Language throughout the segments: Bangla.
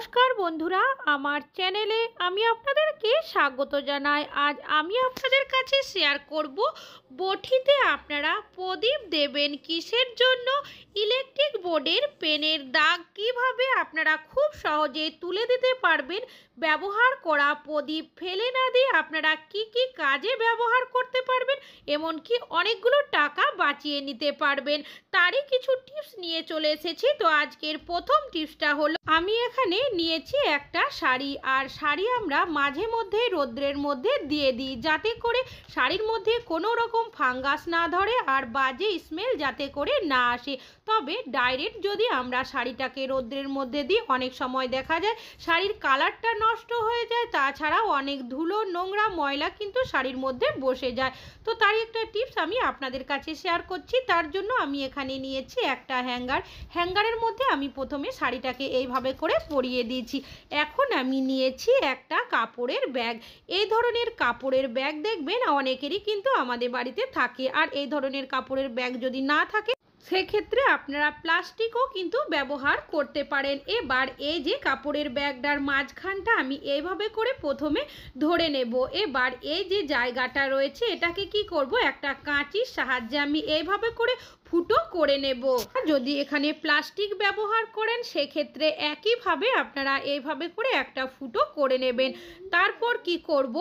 নমস্কার বন্ধুরা আমার চ্যানেলে আমি আপনাদেরকে স্বাগত জানাই আজ আমি আপনাদের কাছে শেয়ার করব বঠিতে আপনারা প্রদীপ দেবেন কিসের জন্য ইলেকট্রিক বোর্ডের পেনের দাগ কিভাবে আপনারা খুব সহজে তুলে দিতে পারবেন ব্যবহার করা প্রদীপ ফেলে না দিয়ে আপনারা কি কি কাজে ব্যবহার করতে পারবেন এমনকি অনেকগুলো টাকা বাঁচিয়ে নিতে পারবেন তারই কিছু টিপস নিয়ে চলে এসেছি তো আজকের প্রথম টিপসটা হলো আমি এখানে নিয়েছি একটা শাড়ি আর শাড়ি আমরা মাঝে মধ্যে রোদ্রের মধ্যে দিয়ে দিই যাতে করে শাড়ির মধ্যে কোনো রকম ফাঙ্গাস না ধরে আর বাজে স্মেল যাতে করে না আসে তবে ডাইরেক্ট যদি আমরা শাড়িটাকে রোদ্রের মধ্যে দিই অনেক সময় দেখা যায় শাড়ির কালারটা নষ্ট হয়ে যায় তাছাড়াও অনেক ধুলো নোংরা ময়লা কিন্তু শাড়ির মধ্যে বসে যায় তো তারই একটা টিপস আমি আপনাদের কাছে শেয়ার করছি তার জন্য আমি এখানে নিয়েছি একটা হ্যাঙ্গার হ্যাঙ্গারের মধ্যে আমি প্রথমে শাড়িটাকে এইভাবে করে পরিয়ে দিয়েছি এখন আমি নিয়েছি একটা কাপড়ের ব্যাগ এই ধরনের কাপড়ের ব্যাগ দেখবেন অনেকেরই কিন্তু আমাদের বাড়িতে থাকে আর এই ধরনের কাপড়ের ব্যাগ যদি না থাকে সেক্ষেত্রে আপনারা প্লাস্টিকও কিন্তু ব্যবহার করতে পারেন এবার এই যে কাপড়ের ব্যাগটার মাঝখানটা আমি এইভাবে করে প্রথমে ধরে নেব এবার এই যে জায়গাটা রয়েছে এটাকে কি করব একটা কাঁচির সাহায্যে আমি এইভাবে করে ফুটো করে নেব যদি এখানে প্লাস্টিক ব্যবহার করেন সেক্ষেত্রে একইভাবে আপনারা এইভাবে করে একটা ফুটো করে নেবেন তারপর কি করব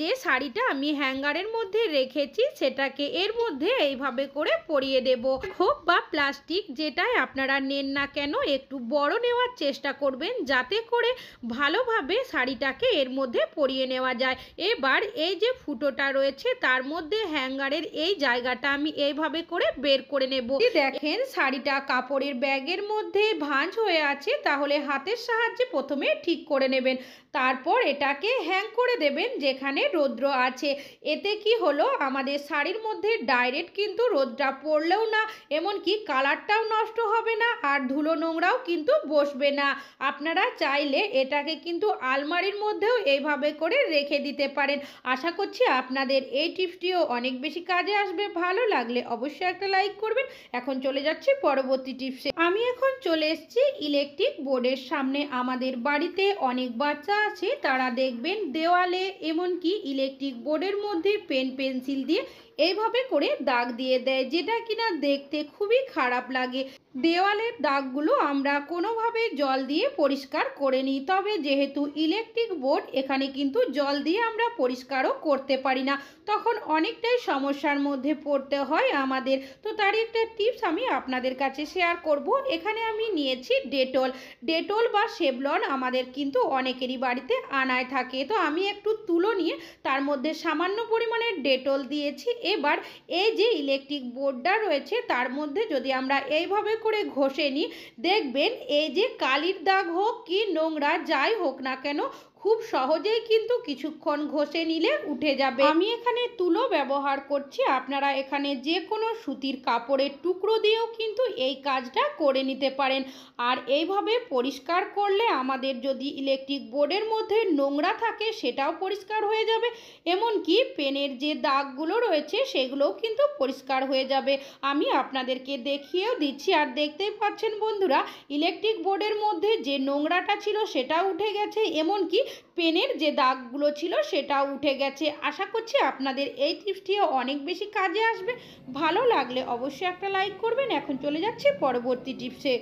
যে শাড়িটা আমি হ্যাঙ্গারের মধ্যে রেখেছি সেটাকে এর মধ্যে এইভাবে করে পরিয়ে দেব খোপ বা প্লাস্টিক যেটাই আপনারা নেন না কেন একটু বড় নেওয়ার চেষ্টা করবেন যাতে করে ভালোভাবে শাড়িটাকে এর মধ্যে পরিয়ে নেওয়া যায় এবার এই যে ফুটোটা রয়েছে তার মধ্যে হ্যাঙ্গারের এই জায়গাটা আমি এইভাবে করে বের করে নেব দেখেন শাড়িটা কাপড়ের ব্যাগের মধ্যে ভাঁজ হয়ে আছে তাহলে হাতের সাহায্যে প্রথমে ঠিক করে নেবেন তারপর এটাকে হ্যাং করে দেবেন যেখানে রৌদ্র আছে এতে কি হলো আমাদের শাড়ির মধ্যে ডাইরেক্ট কিন্তু রোদটা পড়লেও না এমনকি কালারটাও নষ্ট হবে না আর ধুলো নোংরাও কিন্তু বসবে না আপনারা চাইলে এটাকে কিন্তু আলমারির মধ্যেও এইভাবে করে রেখে দিতে পারেন আশা করছি আপনাদের এই টিপসটিও অনেক বেশি কাজে আসবে ভালো লাগলে অবশ্যই একটা লাইক করবেন এখন চলে যাচ্ছি পরবর্তী টিপসে আমি এখন চলে এসছি ইলেকট্রিক বোর্ডের সামনে আমাদের বাড়িতে অনেক বাচ্চা আছে তারা দেখবেন দেওয়ালে এমনকি ইলেকট্রিক বোর্ডের মধ্যে পেন পেন্সিল দিয়ে এইভাবে করে দাগ দিয়ে দেয় যেটা কিনা দেখতে খুবই খারাপ লাগে দেওয়ালের দাগগুলো আমরা কোনোভাবে জল দিয়ে পরিষ্কার করে নিই তবে যেহেতু ইলেকট্রিক বোর্ড এখানে কিন্তু জল দিয়ে আমরা পরিষ্কারও করতে পারি না তখন অনেকটাই সমস্যার মধ্যে পড়তে হয় আমাদের তো তারই একটা টিপস আমি আপনাদের কাছে শেয়ার করব এখানে আমি নিয়েছি ডেটল ডেটল বা সেভলন আমাদের কিন্তু অনেকেরই বাড়িতে আনায় থাকে তো আমি একটু তুলো নিয়ে তার মধ্যে সামান্য পরিমাণে ডেটল দিয়েছি এবার এই যে ইলেকট্রিক বোর্ডটা রয়েছে তার মধ্যে যদি আমরা এইভাবে করে ঘষে নিই দেখবেন এই যে কালির দাগ হোক কি নোংরা যাই হোক না কেন খুব সহজেই কিন্তু কিছুক্ষণ ঘষে নিলে উঠে যাবে আমি এখানে তুলো ব্যবহার করছি আপনারা এখানে যে কোনো সুতির কাপড়ের টুকরো দিয়েও কিন্তু এই কাজটা করে নিতে পারেন আর এইভাবে পরিষ্কার করলে আমাদের যদি ইলেকট্রিক বোর্ডের মধ্যে নোংরা থাকে সেটাও পরিষ্কার হয়ে যাবে এমনকি পেনের যে দাগগুলো রয়েছে সেগুলোও কিন্তু পরিষ্কার হয়ে যাবে আমি আপনাদেরকে দেখিয়েও দিচ্ছি আর দেখতেই পাচ্ছেন বন্ধুরা ইলেকট্রিক বোর্ডের মধ্যে যে নোংরাটা ছিল সেটা উঠে গেছে এমনকি পেনের যে দাগগুলো ছিল সেটা উঠে গেছে আশা করছি আপনাদের এই টিপসটিও অনেক বেশি কাজে আসবে ভালো লাগলে অবশ্যই একটা লাইক করবেন এখন চলে যাচ্ছে পরবর্তী টিপসে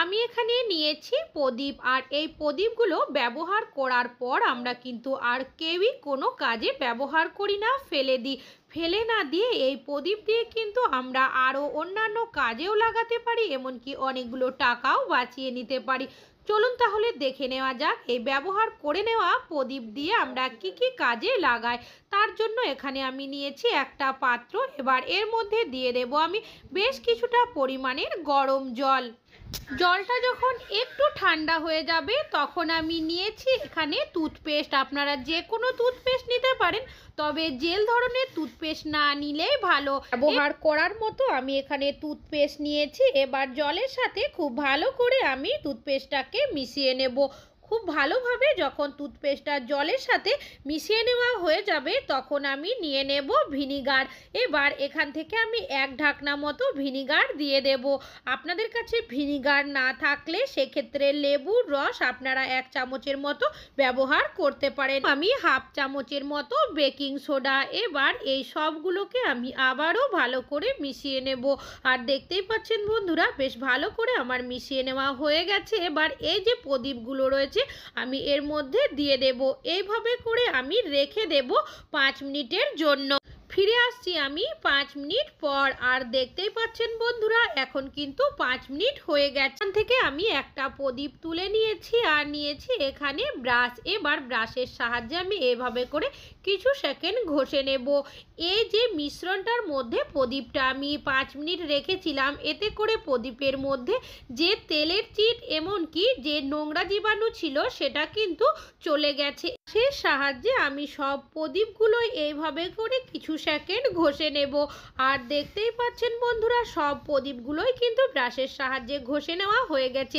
আমি এখানে নিয়েছি প্রদীপ আর এই প্রদীপগুলো ব্যবহার করার পর আমরা কিন্তু আর কেউই কোনো কাজে ব্যবহার করি না ফেলে দিই ফেলে না দিয়ে এই প্রদীপ দিয়ে কিন্তু আমরা আরও অন্যান্য কাজেও লাগাতে পারি এমনকি অনেকগুলো টাকাও বাঁচিয়ে নিতে পারি চলুন তাহলে দেখে নেওয়া যাক এই ব্যবহার করে নেওয়া প্রদীপ দিয়ে আমরা কি কি কাজে লাগাই তার জন্য এখানে আমি নিয়েছি একটা পাত্র এবার এর মধ্যে দিয়ে দেব আমি বেশ কিছুটা পরিমাণের গরম জল জলটা যখন একটু ঠান্ডা হয়ে যাবে তখন আমি নিয়েছি এখানে টুথপেস্ট আপনারা যে কোনো টুথপেস্ট নিতে পারেন তবে জেল ধরনের টুথপেস্ট না নিলে ভালো ব্যবহার করার মতো আমি এখানে টুথপেস্ট নিয়েছি এবার জলের সাথে খুব ভালো করে আমি টুথপেস্টটাকে মিশিয়ে নেব খুব ভালোভাবে যখন টুথপেস্টটা জলের সাথে মিশিয়ে নেওয়া হয়ে যাবে তখন আমি নিয়ে নেব ভিনিগার এবার এখান থেকে আমি এক ঢাকনা মতো ভিনিগার দিয়ে দেব আপনাদের কাছে ভিনিগার না থাকলে সেক্ষেত্রে লেবুর রস আপনারা এক চামচের মতো ব্যবহার করতে পারেন আমি হাফ চামচের মতো বেকিং সোডা এবার এই সবগুলোকে আমি আবারও ভালো করে মিশিয়ে নেব আর দেখতেই পাচ্ছেন বন্ধুরা বেশ ভালো করে আমার মিশিয়ে নেওয়া হয়ে গেছে এবার এই যে প্রদীপগুলো রয়েছে আছে আমি এর মধ্যে দিয়ে দেব এইভাবে করে আমি রেখে দেব পাঁচ মিনিটের জন্য ফিরে আসছি আমি পাঁচ মিনিট পর আর দেখতেই পাচ্ছেন বন্ধুরা এখন কিন্তু পাঁচ মিনিট হয়ে গেছে থেকে আমি একটা প্রদীপ তুলে নিয়েছি আর নিয়েছি এখানে ব্রাশ এবার ব্রাশের সাহায্যে আমি এভাবে করে কিছু সেকেন্ড ঘষে নেব এই যে মিশ্রণটার মধ্যে প্রদীপটা আমি পাঁচ মিনিট রেখেছিলাম এতে করে প্রদীপের মধ্যে যে তেলের চিট এমনকি যে নোংরা জীবাণু ছিল সেটা কিন্তু চলে গেছে সে সাহায্যে আমি সব প্রদীপগুলো এইভাবে করে কিছু সেকেন্ড ঘষে নেব আর দেখতেই পাচ্ছেন বন্ধুরা সব প্রদীপগুলোই কিন্তু ব্রাশের সাহায্যে ঘষে নেওয়া হয়ে গেছে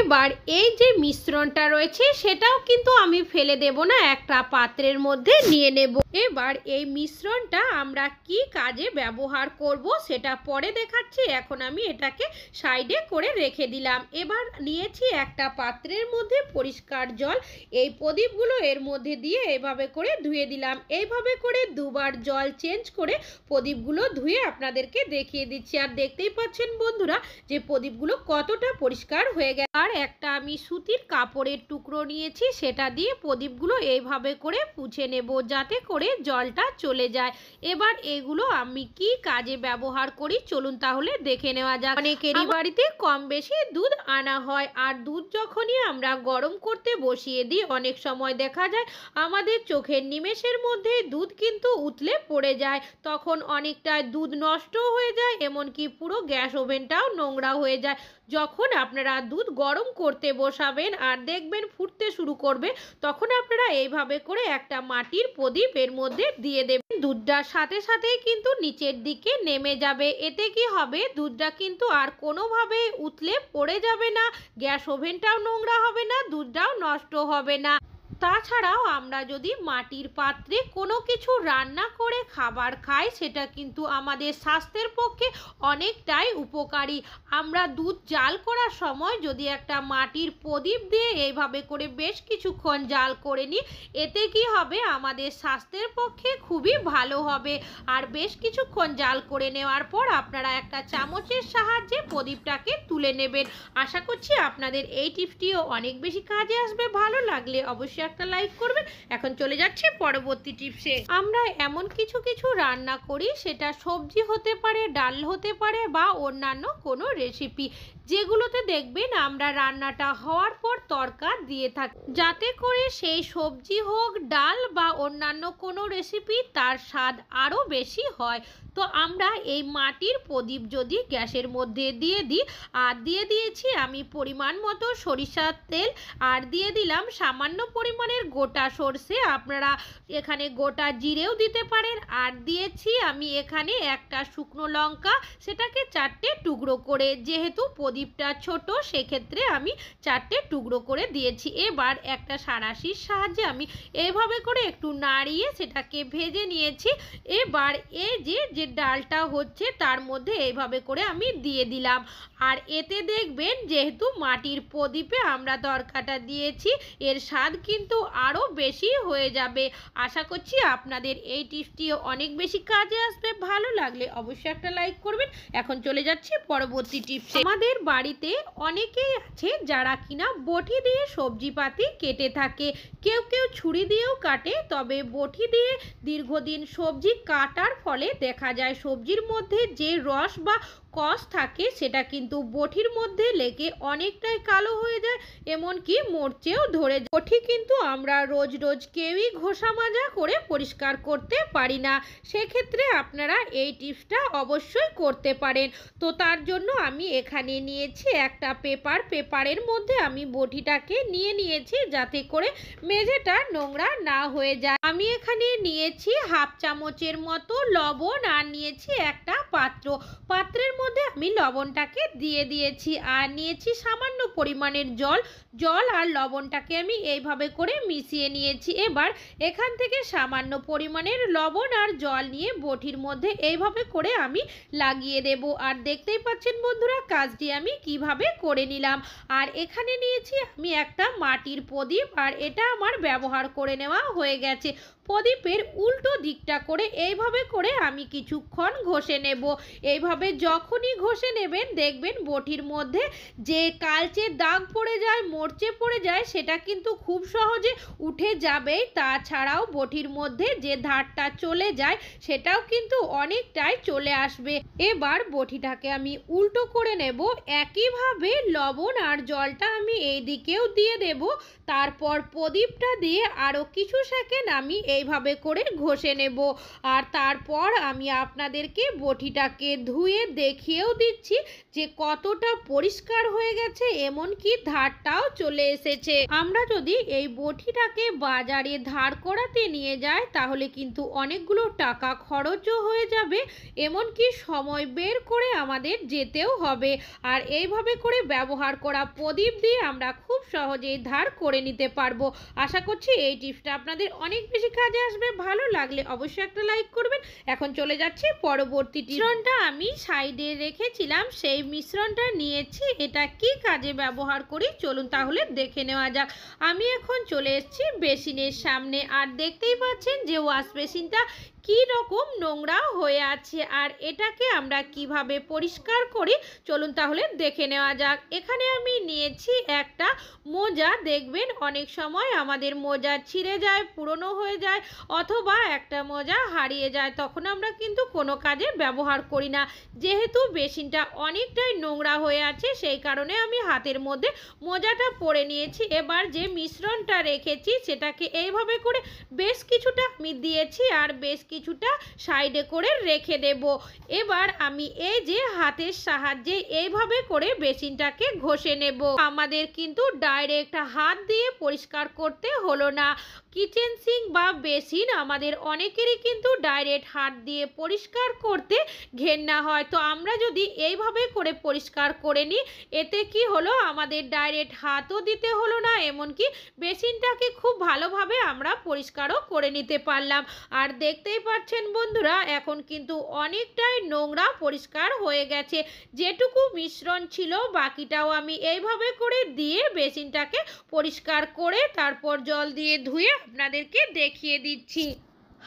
এবার এই যে মিশ্রণটা রয়েছে সেটাও কিন্তু আমি ফেলে দেব না একটা পাত্রের মধ্যে নিয়ে নেব এবার এই মিশ্রণটা আমরা কি কাজে ব্যবহার করব সেটা পরে দেখাচ্ছি এখন আমি এটাকে সাইডে করে রেখে দিলাম এবার নিয়েছি একটা পাত্রের মধ্যে পরিষ্কার জল এই প্রদীপগুলো এর মধ্যে দিয়ে এভাবে করে ধুয়ে দিলাম এইভাবে করে দুবার জল চেঞ্জ করে প্রদীপগুলো ধুয়ে আপনাদেরকে দেখিয়ে দিচ্ছি আর দেখতেই পাচ্ছেন বন্ধুরা যে প্রদীপগুলো কতটা পরিষ্কার হয়ে গেছে আর একটা আমি সুতির কাপড়ের টুকরো নিয়েছি সেটা দিয়ে প্রদীপগুলো এইভাবে করে পুছে নেব যাতে করে জলটা চলে যায় এবার এগুলো আমি কি কাজে ব্যবহার করি চলুন তাহলে দেখে নেওয়া যাক অনেকেরই বাড়িতে কম বেশি দুধ আনা হয় আর দুধ যখনই আমরা গরম করতে বসিয়ে দিই অনেক সময় দেখা যায় আমাদের চোখের নিমেষের মধ্যে দুধ কিন্তু উতলে পড়ে যায় তখন অনেকটা দুধ নষ্ট হয়ে যায় এমনকি পুরো গ্যাস ওভেনটাও নোংরা হয়ে যায় যখন আপনারা দুধ গরম করতে বসাবেন আর দেখবেন ফুটতে শুরু করবে তখন আপনারা এইভাবে করে একটা মাটির প্রদীপ এর মধ্যে দিয়ে দেবেন দুধটার সাথে সাথেই কিন্তু নিচের দিকে নেমে যাবে এতে কি হবে দুধটা কিন্তু আর কোনোভাবে উতলে পড়ে যাবে না গ্যাস ওভেনটাও নোংরা হবে না দুধটাও নষ্ট হবে না তাছাড়াও আমরা যদি মাটির পাত্রে কোনো কিছু রান্না করে খাবার খাই সেটা কিন্তু আমাদের স্বাস্থ্যের পক্ষে অনেকটাই উপকারী আমরা দুধ জাল করার সময় যদি একটা মাটির প্রদীপ দিয়ে এইভাবে করে বেশ কিছুক্ষণ জাল করে নিই এতে কি হবে আমাদের স্বাস্থ্যের পক্ষে খুবই ভালো হবে আর বেশ কিছুক্ষণ জাল করে নেওয়ার পর আপনারা একটা চামচের সাহায্যে প্রদীপটাকে তুলে নেবেন আশা করছি আপনাদের এই টিপসটিও অনেক বেশি কাজে আসবে ভালো লাগলে অবশ্যই একটা লাইক করবে এখন চলে যাচ্ছে পরবর্তী টিপসে আমরা এমন কিছু কিছু রান্না করি সেটা সবজি হতে পারে ডাল হতে পারে বা অন্যান্য কোনো রেসিপি যেগুলোতে দেখবেন আমরা রান্নাটা হওয়ার পর তরকা দিয়ে থাকি যাতে করে সেই সবজি হোক ডাল বা অন্যান্য কোনো রেসিপি তার স্বাদ আরও বেশি হয় তো আমরা এই মাটির প্রদীপ যদি গ্যাসের মধ্যে দিয়ে দিই আর দিয়ে দিয়েছি আমি পরিমাণ মতো সরিষার তেল আর দিয়ে দিলাম সামান্য পরিমাণের গোটা সর্ষে আপনারা এখানে গোটা জিরেও দিতে পারেন আর দিয়েছি আমি এখানে একটা শুকনো লঙ্কা সেটাকে চারটে টুকরো করে যেহেতু প্রদীপ প্রদীপটা ছোট সেক্ষেত্রে আমি চারটে টুকরো করে দিয়েছি এবার একটা সারাশির সাহায্যে আমি এভাবে করে একটু নাড়িয়ে সেটাকে ভেজে নিয়েছি এবার এই যে যে ডালটা হচ্ছে তার মধ্যে এইভাবে করে আমি দিয়ে দিলাম আর এতে দেখবেন যেহেতু মাটির প্রদীপে আমরা তরকাটা দিয়েছি এর স্বাদ কিন্তু আরও বেশি হয়ে যাবে আশা করছি আপনাদের এই টিপসটি অনেক বেশি কাজে আসবে ভালো লাগলে অবশ্যই একটা লাইক করবেন এখন চলে যাচ্ছি পরবর্তী টিপসে আমাদের বাড়িতে অনেকেই আছে যারা কিনা বটি দিয়ে সবজিপাতি কেটে থাকে কেউ কেউ ছুরি দিয়েও কাটে তবে বটি দিয়ে দীর্ঘদিন সবজি কাটার ফলে দেখা যায় সবজির মধ্যে যে রস বা কস থাকে সেটা কিন্তু বঠির মধ্যে লেগে অনেকটাই কালো হয়ে যায় এমনকি মরচেও ধরে বঠি কিন্তু আমরা রোজ রোজ কেউই ঘষা মাজা করে পরিষ্কার করতে পারি না সেক্ষেত্রে আপনারা এই টিপসটা অবশ্যই করতে পারেন তো তার জন্য আমি এখানে নিয়েছি একটা পেপার পেপারের মধ্যে আমি বটিটাকে নিয়ে নিয়েছি যাতে করে মেঝেটা নোংরা না হয়ে যায় আমি এখানে নিয়েছি হাফ চামচের মতো লবণ আর নিয়েছি একটা পাত্র পাত্রের মধ্যে মধ্যে আমি লবণটাকে দিয়ে দিয়েছি আর নিয়েছি সামান্য পরিমাণের জল জল আর লবণটাকে আমি এইভাবে করে মিশিয়ে নিয়েছি এবার এখান থেকে সামান্য পরিমাণের লবণ আর জল নিয়ে বটির মধ্যে এইভাবে করে আমি লাগিয়ে দেব আর দেখতেই পাচ্ছেন বন্ধুরা কাজটি আমি কিভাবে করে নিলাম আর এখানে নিয়েছি আমি একটা মাটির প্রদীপ আর এটা আমার ব্যবহার করে নেওয়া হয়ে গেছে প্রদীপের উল্টো দিকটা করে এইভাবে করে আমি কিছুক্ষণ ঘষে নেব এইভাবে যখনই ঘষে নেবেন দেখবেন বটির মধ্যে যে কালচে দাগ পড়ে যায় মরচে পড়ে যায় সেটা কিন্তু খুব সহজে উঠে যাবেই তাছাড়াও বটির মধ্যে যে ধারটা চলে যায় সেটাও কিন্তু অনেকটাই চলে আসবে এবার বটিটাকে আমি উল্টো করে নেব একইভাবে লবণ আর জলটা আমি এই দিকেও দিয়ে দেব তারপর প্রদীপটা দিয়ে আরও কিছু সেকেন্ড আমি এইভাবে করে ঘষে নেব আর তারপর আমি আপনাদেরকে বটিটাকে ধুয়ে দেখিয়েও দিচ্ছি যে কতটা পরিষ্কার হয়ে গেছে এমনকি ধারটাও চলে এসেছে আমরা যদি এই বটিটাকে বাজারে ধার করাতে নিয়ে যাই তাহলে কিন্তু অনেকগুলো টাকা খরচও হয়ে যাবে এমনকি সময় বের করে আমাদের যেতেও হবে আর এইভাবে করে ব্যবহার করা প্রদীপ দিয়ে আমরা খুব সহজেই ধার করে নিতে পারবো আশা করছি এই টিপসটা আপনাদের অনেক বেশি কাজে আসবে ভালো লাগলে অবশ্যই একটা লাইক করবেন এখন চলে যাচ্ছে পরবর্তী মিশ্রণটা আমি সাইডে রেখেছিলাম সেই মিশ্রণটা নিয়েছি এটা কি কাজে ব্যবহার করি চলুন তাহলে দেখে নেওয়া যাক আমি এখন চলে এসেছি বেসিনের সামনে আর দেখতেই পাচ্ছেন যে ওয়াশ বেসিনটা কী রকম নোংরা হয়ে আছে আর এটাকে আমরা কিভাবে পরিষ্কার করি চলুন তাহলে দেখে নেওয়া যাক এখানে আমি নিয়েছি একটা মোজা দেখবেন অনেক সময় আমাদের মোজা ছিঁড়ে যায় পুরনো হয়ে যায় অথবা একটা মোজা হারিয়ে যায় তখন আমরা কিন্তু কোনো কাজে ব্যবহার করি না যেহেতু বেসিনটা অনেকটাই নোংরা হয়ে আছে সেই কারণে আমি হাতের মধ্যে মোজাটা পরে নিয়েছি এবার যে মিশ্রণটা রেখেছি সেটাকে এইভাবে করে বেশ কিছুটা আমি দিয়েছি আর বেশ কিছু কিছুটা সাইডে করে রেখে দেব এবার আমি এই যে হাতের সাহায্যে এইভাবে করে বেসিনটাকে ঘষে নেব আমাদের কিন্তু ডাইরেক্ট হাত দিয়ে পরিষ্কার করতে হলো না কিচেন সিং বা বেসিন আমাদের অনেকেরই কিন্তু ডাইরেক্ট হাত দিয়ে পরিষ্কার করতে ঘেন্না হয় তো আমরা যদি এইভাবে করে পরিষ্কার করে নিই এতে কি হলো আমাদের ডাইরেক্ট হাতও দিতে হলো না এমনকি বেসিনটাকে খুব ভালোভাবে আমরা পরিষ্কারও করে নিতে পারলাম আর দেখতেই পারছেন বন্ধুরা এখন কিন্তু অনেকটাই নোংরা পরিষ্কার হয়ে গেছে যেটুকু মিশ্রণ ছিল বাকিটাও আমি এইভাবে করে দিয়ে বেসিনটাকে পরিষ্কার করে তারপর জল দিয়ে ধুয়ে আপনাদেরকে দেখিয়ে দিচ্ছি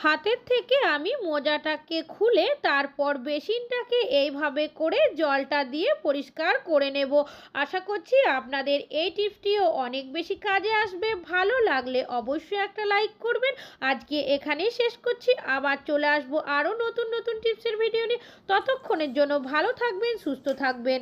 হাতের থেকে আমি মোজাটাকে খুলে তারপর বেসিনটাকে এইভাবে করে জলটা দিয়ে পরিষ্কার করে নেব আশা করছি আপনাদের এই টিপসটিও অনেক বেশি কাজে আসবে ভালো লাগলে অবশ্যই একটা লাইক করবেন আজকে এখানেই শেষ করছি আবার চলে আসবো আরও নতুন নতুন টিপসের ভিডিও নিয়ে ততক্ষণের জন্য ভালো থাকবেন সুস্থ থাকবেন